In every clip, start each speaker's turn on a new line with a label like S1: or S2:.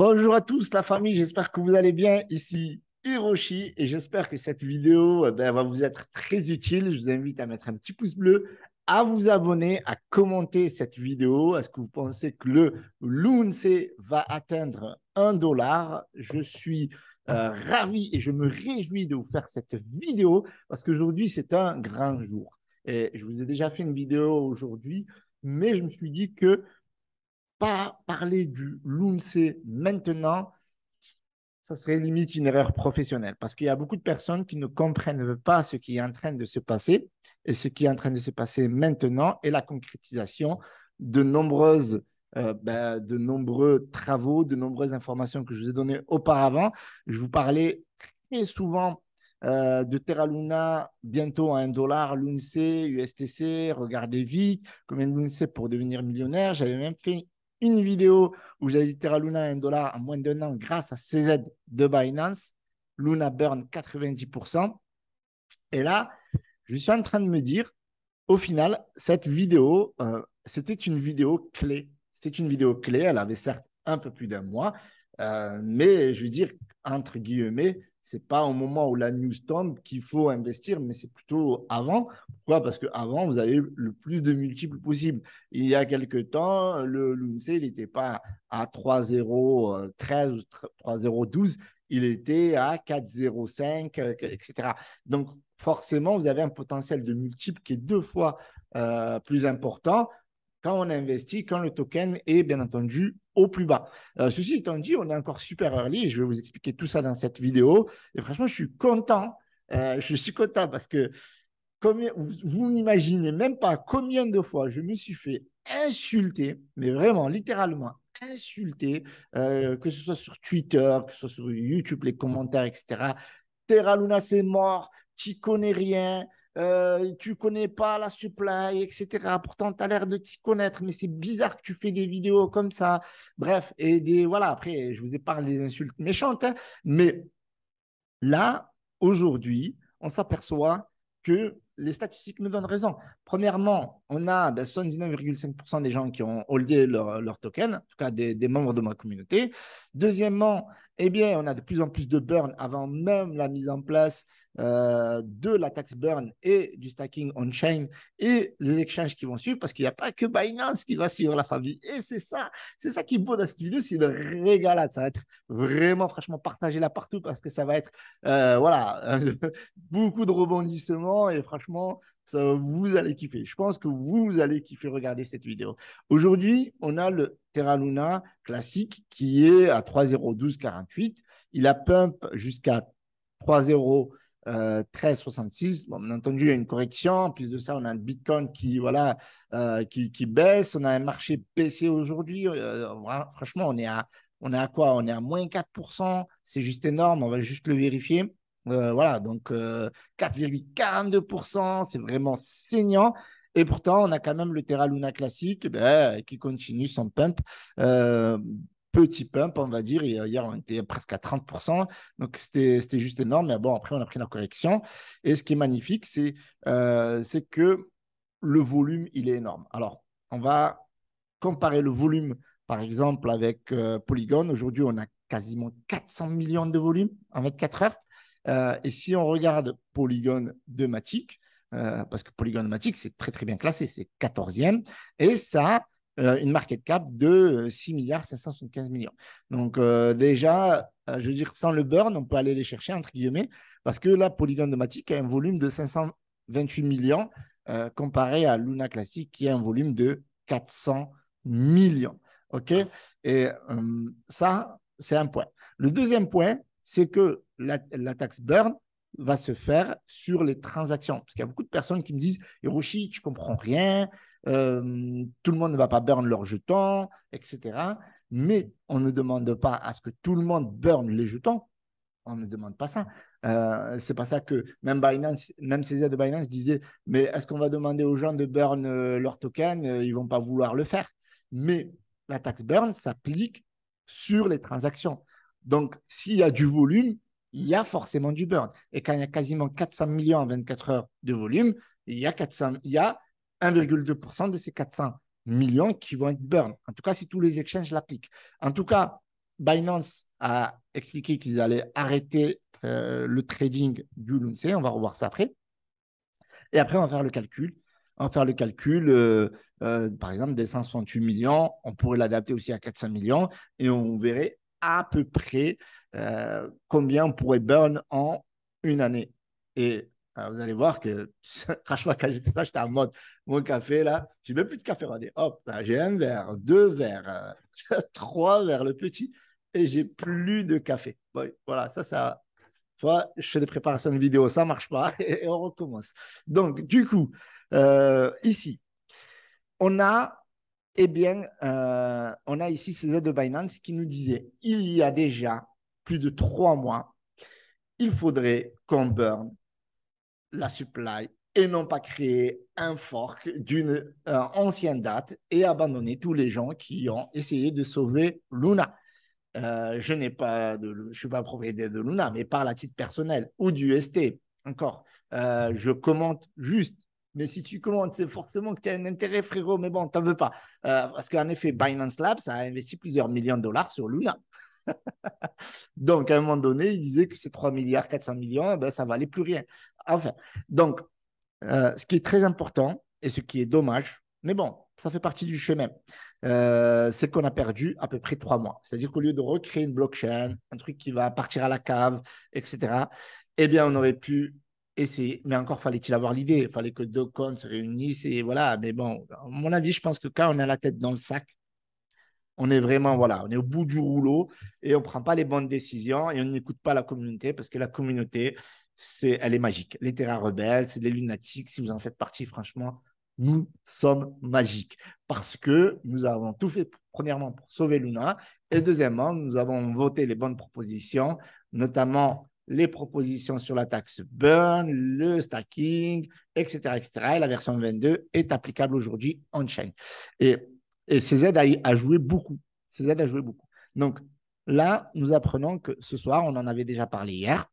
S1: Bonjour à tous la famille, j'espère que vous allez bien. Ici Hiroshi et j'espère que cette vidéo eh ben, va vous être très utile. Je vous invite à mettre un petit pouce bleu, à vous abonner, à commenter cette vidéo. Est-ce que vous pensez que le l'UNC va atteindre un dollar Je suis euh, ravi et je me réjouis de vous faire cette vidéo parce qu'aujourd'hui c'est un grand jour. Et je vous ai déjà fait une vidéo aujourd'hui, mais je me suis dit que pas parler du l'UNCE maintenant, ça serait limite une erreur professionnelle parce qu'il y a beaucoup de personnes qui ne comprennent pas ce qui est en train de se passer et ce qui est en train de se passer maintenant est la concrétisation de nombreuses euh, ben, de nombreux travaux, de nombreuses informations que je vous ai données auparavant. Je vous parlais très souvent euh, de Terra Luna, bientôt à 1 dollar, l'UNC, USTC, regardez vite, combien de l'UNC pour devenir millionnaire. J'avais même fait une vidéo où j'ai dit Terra Luna à 1 dollar en moins d'un an grâce à ces aides de Binance. Luna burn 90%. Et là, je suis en train de me dire, au final, cette vidéo, euh, c'était une vidéo clé. C'est une vidéo clé. Elle avait certes un peu plus d'un mois, euh, mais je veux dire, entre guillemets, c'est pas au moment où la news tombe qu'il faut investir, mais c'est plutôt avant. Pourquoi Parce qu'avant, vous avez le plus de multiples possible. Il y a quelques temps, le il n'était pas à 3,013 ou 3,012, il était à 4,05, euh, etc. Donc, forcément, vous avez un potentiel de multiple qui est deux fois euh, plus important quand on investit, quand le token est bien entendu au plus bas. Euh, ceci étant dit, on est encore super early je vais vous expliquer tout ça dans cette vidéo. Et franchement, je suis content. Euh, je suis content parce que vous, n'imaginez même pas combien de fois je me suis fait insulter, mais vraiment littéralement insulter, euh, que ce soit sur Twitter, que ce soit sur YouTube, les commentaires, etc. Terra Luna, c'est mort, tu connais rien, tu euh, tu connais pas la supply, etc. Pourtant, tu as l'air de t'y connaître, mais c'est bizarre que tu fais des vidéos comme ça. Bref, et des voilà, après, je vous ai parlé des insultes méchantes, hein, mais là, aujourd'hui, on s'aperçoit que les statistiques nous donnent raison. Premièrement, on a 79,5% ben, des gens qui ont holdé leur, leur token, en tout cas des, des, membres de ma communauté. Deuxièmement, eh bien, on a de plus en plus de burn avant même la mise en place euh, de la tax burn et du stacking on-chain et les échanges qui vont suivre parce qu'il n'y a pas que Binance qui va suivre la famille. Et c'est ça, c'est ça qui est beau dans cette vidéo, c'est une régalade. Ça va être vraiment, franchement, partagé là partout parce que ça va être, euh, voilà, beaucoup de rebondissements et franchement, ça, vous allez kiffer. Je pense que vous allez kiffer regarder cette vidéo. Aujourd'hui, on a le Terra Luna classique qui est à 3,012,48. Il a pump jusqu'à 3,0. 13,66. Euh, bon, bien entendu, il y a une correction. En plus de ça, on a le Bitcoin qui, voilà, euh, qui, baisse. On a un marché baissé aujourd'hui. Euh, franchement, on est à, on est à quoi On est à moins 4%. C'est juste énorme. On va juste le vérifier. voilà, donc 4,42%. C'est vraiment saignant. Et pourtant, on a quand même le Terra Luna classique ben, qui continue son pump petit pump, on va dire. Hier, on était presque à 30%. Donc, c'était juste énorme. Mais bon, après, on a pris la correction. Et ce qui est magnifique, c'est euh, que le volume, il est énorme. Alors, on va comparer le volume, par exemple, avec euh, Polygon. Aujourd'hui, on a quasiment 400 millions de volume en 24 heures. Euh, et si on regarde Polygon de euh, parce que Polygon de c'est très, très bien classé. C'est 14e. Et ça euh, une market cap de 6 euh, milliards 575 millions. Donc euh, déjà, je veux dire, sans le burn, on peut aller les chercher, entre guillemets, parce que la Polygon domatique a un volume de 528 millions comparé à Luna Classic qui a un volume de 400 millions. OK Et ça, c'est un point. Le deuxième point, c'est que la, la, taxe burn va se faire sur les transactions. Parce qu'il y a beaucoup de personnes qui me disent Hiroshi, tu comprends rien, euh, tout le monde ne va pas burn leurs jetons, etc. Mais on ne demande pas à ce que tout le monde burn les jetons. On ne demande pas ça. Euh, c'est pas ça que même Binance, même CZ de Binance disait, mais est-ce qu'on va demander aux gens de burn euh, leurs tokens Ils vont pas vouloir le faire. Mais la taxe burn s'applique sur les transactions. Donc, s'il y a du volume, il y a forcément du burn. Et quand il y a quasiment 400 millions en 24 heures de volume, il y a, 400, il y a 1,2% de ces 400 millions qui vont être burn. En tout cas, si tous les exchanges l'appliquent. En tout cas, Binance a expliqué qu'ils allaient arrêter euh, le trading du LUNC. On va revoir ça après. Et après, on va faire le calcul. On va faire le calcul, euh, euh, par exemple, des 168 millions. On pourrait l'adapter aussi à 400 millions et on verrait à peu près combien on pourrait burn en une année. Et vous allez voir que, quand j'ai fait ça, j'étais en mode mon café là, j'ai même plus de café Hop, j'ai un verre, deux verres, euh, trois verres le petit, et j'ai plus de café. voilà, ça, ça. Toi, je fais des préparations de vidéos, ça marche pas, et, on recommence. Donc, du coup, euh, ici, on a, eh bien, euh, on a ici ces aides de Binance qui nous disait, il y a déjà plus de trois mois, il faudrait qu'on burn la supply et non pas créer un fork d'une euh, ancienne date et abandonner tous les gens qui ont essayé de sauver Luna. Euh, je n'ai pas de, je suis pas propriétaire de Luna, mais par la titre personnel ou du ST. Encore, euh, je commente juste. Mais si tu commentes, c'est forcément que tu as un intérêt, frérot. Mais bon, n'en veux pas. parce qu'en effet, Binance Labs a investi plusieurs millions de dollars sur Luna. donc, à un moment donné, il disait que ces 3 milliards, 400 millions, eh ben, ça valait plus rien. Enfin, donc, euh, ce qui est très important et ce qui est dommage, mais bon, ça fait partie du chemin, euh, c'est qu'on a perdu à peu près trois mois. C'est-à-dire qu'au lieu de recréer une blockchain, un truc qui va partir à la cave, etc., eh bien, on aurait pu essayer, mais encore fallait-il avoir l'idée, il fallait que deux comptes se réunissent et voilà. Mais bon, à mon avis, je pense que quand on a la tête dans le sac, on est vraiment, voilà, on est au bout du rouleau et on ne prend pas les bonnes décisions et on n'écoute pas la communauté parce que la communauté, c'est, elle est magique. Les terrains rebelles, c'est des lunatiques. Si vous en faites partie, franchement, nous sommes magiques parce que nous avons tout fait, premièrement, pour sauver Luna et deuxièmement, nous avons voté les bonnes propositions, notamment les propositions sur la taxe burn, le stacking, etc. etc. Et la version 22 est applicable aujourd'hui en chain Et, et ces aides a, joué beaucoup. Ces aides a joué beaucoup. Donc là, nous apprenons que ce soir, on en avait déjà parlé hier,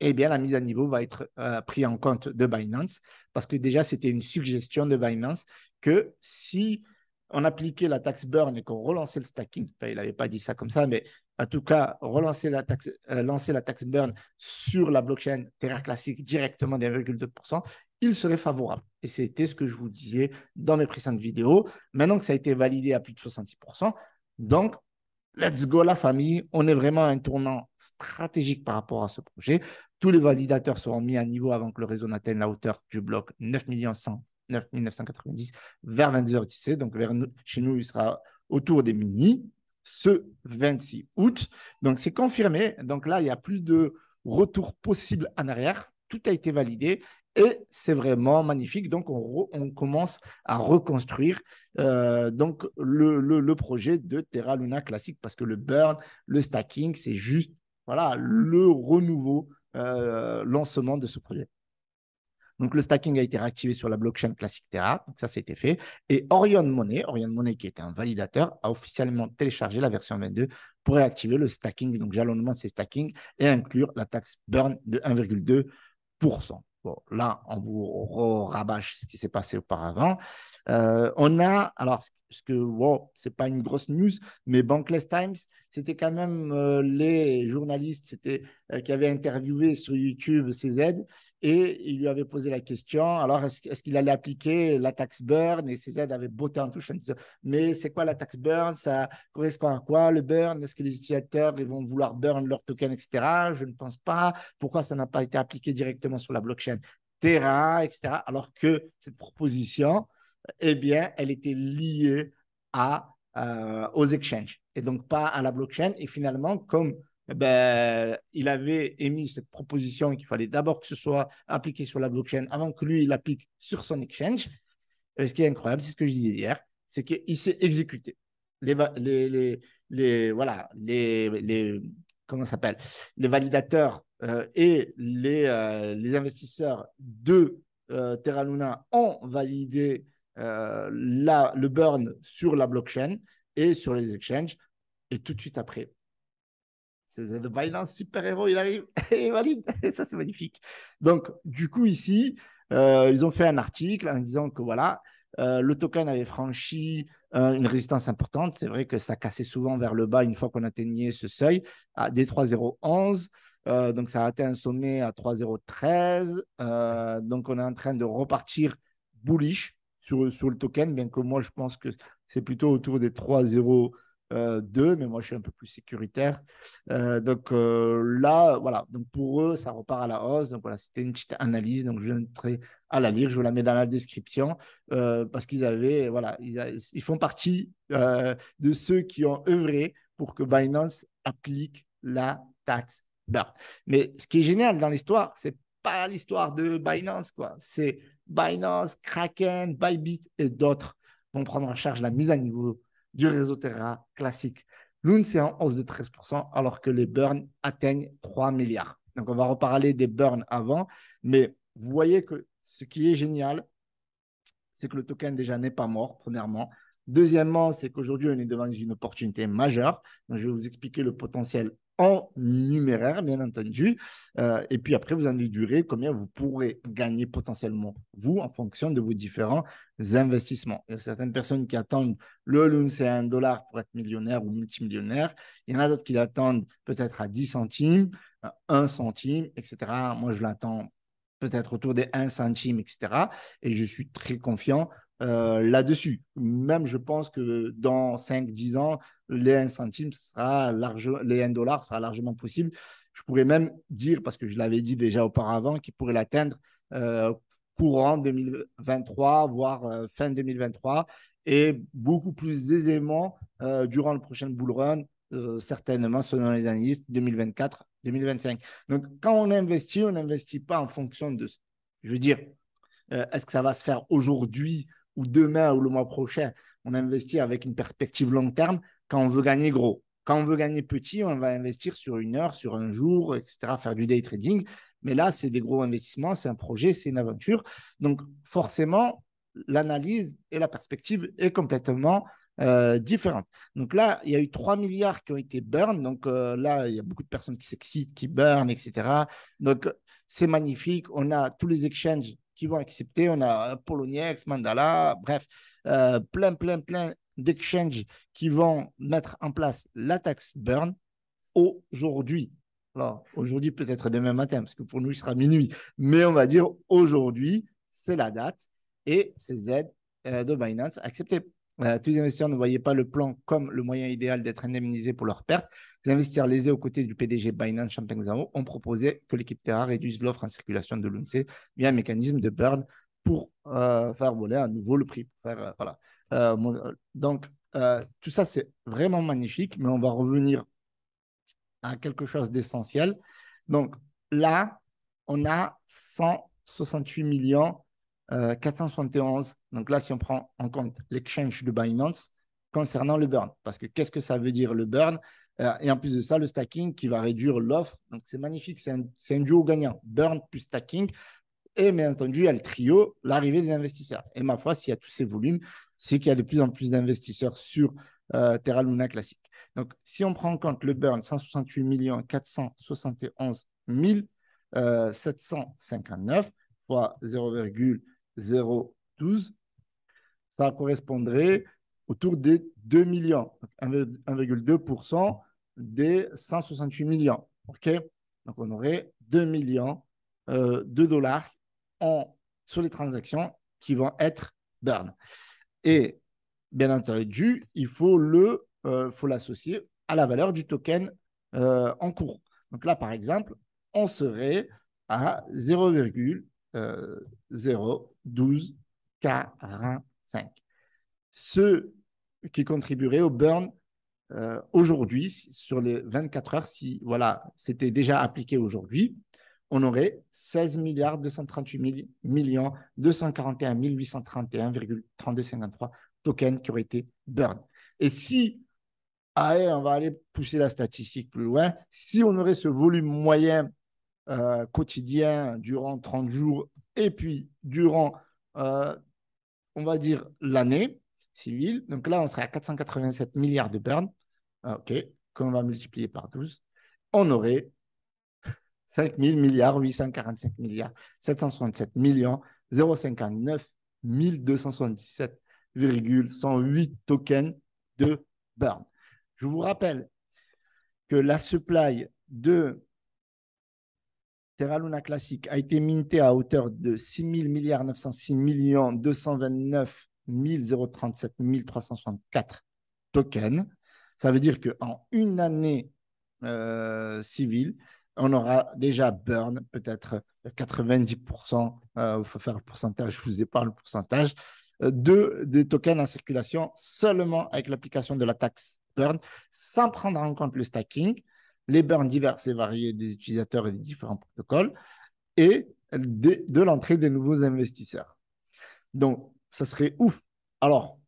S1: eh bien, la mise à niveau va être euh, prise en compte de Binance, parce que déjà, c'était une suggestion de Binance que si on appliquait la taxe burn et qu'on relançait le stacking, ben, il n'avait pas dit ça comme ça, mais en tout cas, relancer la taxe, euh, lancer la taxe burn sur la blockchain Terra classique directement d'1,2%, il serait favorable. Et c'était ce que je vous disais dans mes précédentes vidéos. Maintenant que ça a été validé à plus de 66%, donc Let's go la famille, on est vraiment à un tournant stratégique par rapport à ce projet. Tous les validateurs seront mis à niveau avant que le réseau n'atteigne la hauteur du bloc 9 vers 22h17. Donc, vers chez nous, il sera autour des minuit ce 26 août. Donc, c'est confirmé. Donc là, il n'y a plus de retour possible en arrière. Tout a été validé et c'est vraiment magnifique. Donc, on, commence à reconstruire euh, donc le, projet de Terra Luna classique parce que le burn, le stacking, c'est juste voilà, le renouveau euh, lancement de ce projet. Donc, le stacking a été réactivé sur la blockchain classique Terra. Donc, ça, été fait. Et Orion Money, Orion Money qui était un validateur, a officiellement téléchargé la version 22 pour réactiver le stacking, donc jalonnement de ces stackings et inclure la taxe burn de 1,2% là, on vous rabâche ce qui s'est passé auparavant. Euh, on a, alors, ce que, c'est pas une grosse news, mais Bankless Times, c'était quand même euh, les journalistes euh, qui avaient interviewé sur YouTube CZ, et il lui avait posé la question, alors est-ce qu'il allait appliquer la taxe Burn Et CZ avait botté en touche en disant, mais c'est quoi la taxe Burn Ça correspond à quoi le Burn Est-ce que les utilisateurs ils vont vouloir Burn leur token, etc. Je ne pense pas. Pourquoi ça n'a pas été appliqué directement sur la blockchain Terra, etc. Alors que cette proposition, eh bien, elle était liée à, euh, aux exchanges et donc pas à la blockchain. Et finalement, comme eh ben, il avait émis cette proposition qu'il fallait d'abord que ce soit appliqué sur la blockchain avant que lui, il sur son exchange. ce qui est incroyable, c'est ce que je disais hier, c'est qu'il s'est exécuté. Les, les, les, voilà, les, les, comment s'appelle les validateurs euh, et les, euh, les investisseurs de euh, Terra Luna ont validé la, le burn sur la blockchain et sur les exchanges. Et tout de suite après, le violence super-héros, il arrive et valide. Et ça, c'est magnifique. Donc, du coup, ici, euh, ils ont fait un article en disant que voilà, euh, le token avait franchi euh, une résistance importante. C'est vrai que ça cassait souvent vers le bas une fois qu'on atteignait ce seuil à des 3,011. donc, ça a atteint un sommet à 3,013. donc, on est en train de repartir bullish sur, sur le token, bien que moi, je pense que c'est plutôt autour des 3,0. Euh, d'eux, mais moi je suis un peu plus sécuritaire. Euh, donc euh, là, voilà, donc pour eux, ça repart à la hausse. Donc voilà, c'était une petite analyse. Donc je vais à la lire, je vous la mets dans la description parce qu'ils avaient, voilà, ils, font partie de ceux qui ont œuvré pour que Binance applique la taxe Mais ce qui est génial dans l'histoire, c'est pas l'histoire de Binance, quoi. C'est Binance, Kraken, Bybit et d'autres vont prendre en charge la mise à niveau du réseau Terra classique. L'UNCE c'est en hausse de 13%, alors que les burns atteignent 3 milliards. Donc, on va reparler des burns avant, mais vous voyez que ce qui est génial, c'est que le token déjà n'est pas mort, premièrement. Deuxièmement, c'est qu'aujourd'hui, on est devant une opportunité majeure. Donc, je vais vous expliquer le potentiel en numéraire, bien entendu. Euh, et puis après, vous en déduirez combien vous pourrez gagner potentiellement, vous, en fonction de vos différents investissements. Il y a certaines personnes qui attendent le loon, c'est un dollar pour être millionnaire ou multimillionnaire. Il y en a d'autres qui l'attendent peut-être à 10 centimes, 1 centime, etc. Moi, je l'attends peut-être autour des 1 centime, etc. Et je suis très confiant euh, mmh. là-dessus. Même je pense que dans 5-10 ans, les 1 centime sera large, les 1 dollar sera largement possible. Je pourrais même dire, parce que je l'avais dit déjà auparavant, qu'il pourrait l'atteindre euh, courant 2023, voire euh, fin 2023, et beaucoup plus aisément durant le prochain bull run, certainement selon les analystes, 2024 2025. Donc, quand on investit, on n'investit pas en fonction de, je veux dire, euh, est-ce que ça va se faire aujourd'hui ou demain ou le mois prochain On investit avec une perspective long terme quand on veut gagner gros. Quand on veut gagner petit, on va investir sur une heure, sur un jour, etc., faire du day trading. Mais là, c'est des gros investissements, c'est un projet, c'est une aventure. Donc, forcément, l'analyse et la perspective est complètement euh, différentes. Donc là, il y a eu 3 milliards qui ont été burn. Donc euh, là, il y a beaucoup de personnes qui s'excitent, qui burn, etc. Donc c'est magnifique. On a tous les exchanges qui vont accepter. On a euh, Poloniex, Mandala, bref, plein, plein, plein d'exchanges qui vont mettre en place la taxe burn aujourd'hui. Alors, aujourd'hui, peut-être demain matin, parce que pour nous, il sera minuit. Mais on va dire aujourd'hui, c'est la date et ces aides de Binance acceptées. Euh, tous les investisseurs ne voyaient pas le plan comme le moyen idéal d'être indemnisés pour leurs pertes. Les investisseurs lésés aux côtés du PDG Binance champagne Zhao ont proposé que l'équipe Terra réduise l'offre en circulation de l'UNC e via un mécanisme de burn pour euh, faire voler à nouveau le prix. Euh, voilà. donc, tout ça, c'est vraiment magnifique, mais on va revenir à quelque chose d'essentiel. Donc, là, on a 168 millions 471. Euh, Donc là, si on prend en compte l'exchange de Binance concernant le burn, parce que qu'est-ce que ça veut dire le burn euh, Et en plus de ça, le stacking qui va réduire l'offre. Donc c'est magnifique, c'est un, duo gagnant, burn plus stacking. Et bien entendu, il y a le trio, l'arrivée des investisseurs. Et ma foi, s'il y a tous ces volumes, c'est qu'il y a de plus en plus d'investisseurs sur euh, Terra Luna classique. Donc, si on prend en compte le burn, 168 471 759 fois 0,1 0,12, ça correspondrait autour des 2 millions, 1,2% des 168 millions. OK Donc, on aurait 2 millions euh, de dollars en, sur les transactions qui vont être burn. Et bien entendu, il faut le, euh, l'associer à la valeur du token euh, en cours. Donc là, par exemple, on serait à 0,1 0, 12, 45. Ceux qui contribueraient au burn euh, aujourd'hui, sur les 24 heures, si voilà, c'était déjà appliqué aujourd'hui, on aurait 16 milliards 238 millions 241 831,3253 tokens qui auraient été burn. Et si, allez, on va aller pousser la statistique plus loin, si on aurait ce volume moyen euh, quotidien durant 30 jours et puis durant, euh, on va dire, l'année civile. Donc là, on serait à 487 milliards de burn, ah, OK, qu'on va multiplier par 12. On aurait 5000 milliards, 845 milliards, 767 millions, 059 1277,108 tokens de burn. Je vous rappelle que la supply de Terra Luna Classic a été minté à hauteur de 6 906 millions 229 037 364 tokens. Ça veut dire qu'en une année euh, civile, on aura déjà burn peut-être 90%, il euh, faut faire le pourcentage, je vous ai parlé le pourcentage, euh, de, des tokens en circulation seulement avec l'application de la taxe burn, sans prendre en compte le stacking les burns diverses et variés des utilisateurs et des différents protocoles et de, l'entrée des nouveaux investisseurs. Donc, ça serait ouf. Alors,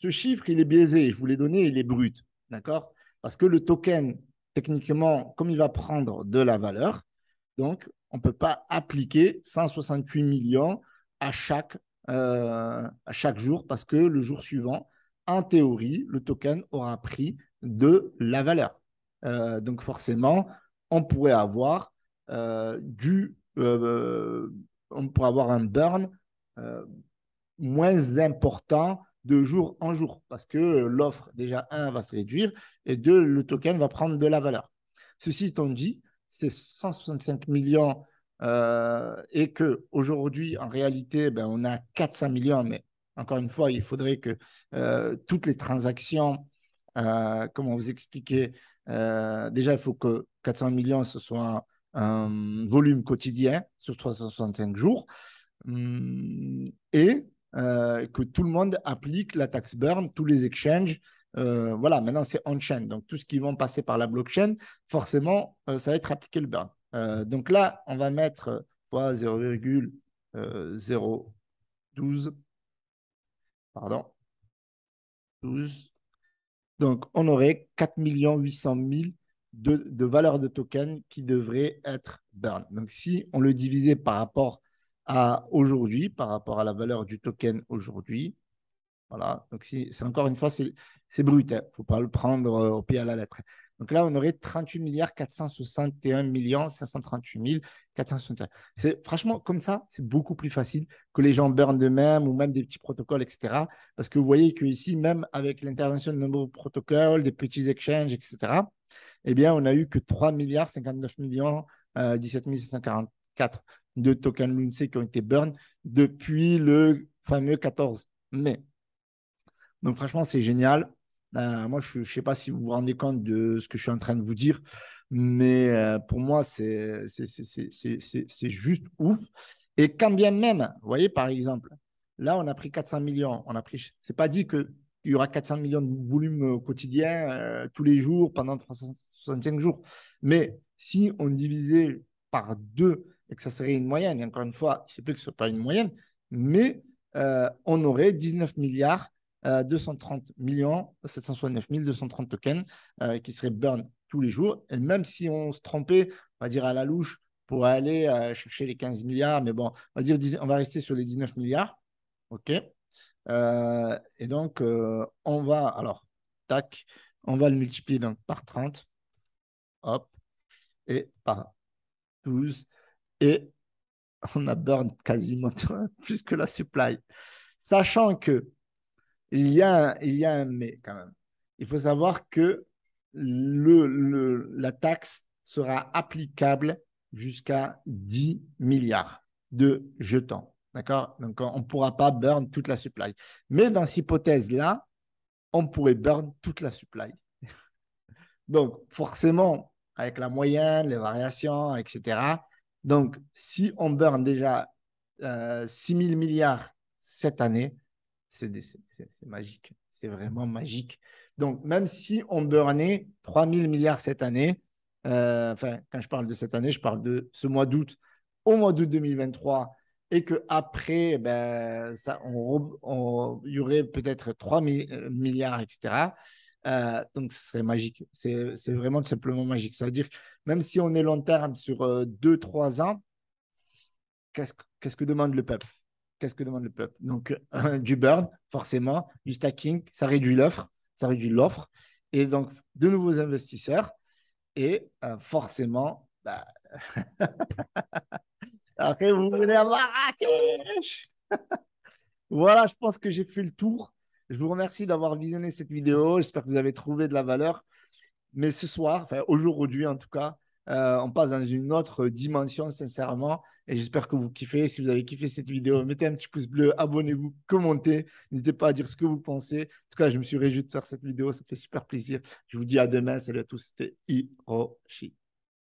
S1: ce chiffre, il est biaisé. Je vous l'ai donné, il est brut. D'accord Parce que le token, techniquement, comme il va prendre de la valeur, donc, on ne peut pas appliquer 168 millions à chaque, euh, à chaque jour parce que le jour suivant, en théorie, le token aura pris de la valeur. Euh, donc forcément, on pourrait avoir euh, du, euh, on pourrait avoir un burn moins important de jour en jour parce que l'offre déjà un va se réduire et deux le token va prendre de la valeur. Ceci étant dit, c'est 165 millions et que aujourd'hui en réalité ben, on a 400 millions, mais encore une fois il faudrait que toutes les transactions euh, comment vous expliquer euh, Déjà, il faut que 400 millions, ce soit un, volume quotidien sur 365 jours hum, et euh, que tout le monde applique la taxe burn, tous les exchanges. voilà, maintenant c'est on-chain. Donc, tout ce qui va passer par la blockchain, forcément, ça va être appliqué le burn. donc là, on va mettre 0,012, pardon, 12, donc, on aurait 4 800 000 de, de valeur de token qui devrait être burn. Donc, si on le divisait par rapport à aujourd'hui, par rapport à la valeur du token aujourd'hui, voilà. Donc, c'est encore une fois, c'est brut. Il ne faut pas le prendre euh, au pied à la lettre. Donc là, on aurait 38 461 538 461. franchement comme ça, c'est beaucoup plus facile que les gens burnent eux mêmes ou même des petits protocoles, etc. Parce que vous voyez qu'ici, même avec l'intervention de nombreux protocoles, des petits exchanges, etc. Eh bien, on a eu que 3 milliards 59 millions 17 euh, de tokens LUNC qui ont été burn depuis le fameux 14 mai. Donc franchement, c'est génial. Ben, moi, je ne sais pas si vous vous rendez compte de ce que je suis en train de vous dire, mais euh, pour moi, c'est juste ouf. Et quand bien même, vous voyez, par exemple, là, on a pris 400 millions. Ce a pris. C'est pas dit qu'il y aura 400 millions de volumes euh, quotidiens euh, tous les jours pendant 365 jours. Mais si on divisait par deux et que ça serait une moyenne, et encore une fois, je sais plus que ce soit pas une moyenne, mais on aurait 19 milliards 230 millions, 769 230 tokens euh, qui seraient burn tous les jours. Et même si on se trompait, on va dire à la louche, pour aller euh, chercher les 15 milliards, mais bon, on va, dire, on va rester sur les 19 milliards. OK. Euh, et donc, on va, alors, tac, on va le multiplier par 30, hop, et par 12. Et on a burn quasiment plus que la supply. Sachant que il y a, il y un mais quand même. Il faut savoir que le, la taxe sera applicable jusqu'à 10 milliards de jetons. D'accord Donc, on ne pourra pas burn toute la supply. Mais dans cette hypothèse-là, on pourrait burn toute la supply. donc, forcément, avec la moyenne, les variations, etc. Donc, si on burn déjà euh, 6 000 milliards cette année, c'est magique. C'est vraiment magique. Donc, même si on burnait 3 000 milliards cette année, euh, enfin, quand je parle de cette année, je parle de ce mois d'août au mois d'août 2023 et qu'après, eh ben, on, y aurait peut-être 3 euh, milliards, etc. Euh, donc, ce serait magique. C'est vraiment tout simplement magique. cest à dire même si on est long terme sur 2-3 ans, qu'est-ce que demande le peuple Qu'est-ce que demande le peuple Donc, euh, du burn, forcément, du stacking, ça réduit l'offre, ça réduit l'offre. Et donc, de nouveaux investisseurs. Et euh, forcément, bah, après, vous venez à Marrakech. voilà, je pense que j'ai fait le tour. Je vous remercie d'avoir visionné cette vidéo. J'espère que vous avez trouvé de la valeur. Mais ce soir, enfin aujourd'hui en tout cas, euh, on passe dans une autre dimension, sincèrement. Et j'espère que vous kiffez. Si vous avez kiffé cette vidéo, mettez un petit pouce bleu, abonnez-vous, commentez. N'hésitez pas à dire ce que vous pensez. En tout cas, je me suis réjoui de faire cette vidéo. Ça fait super plaisir. Je vous dis à demain. Salut à tous. C'était Hiroshi.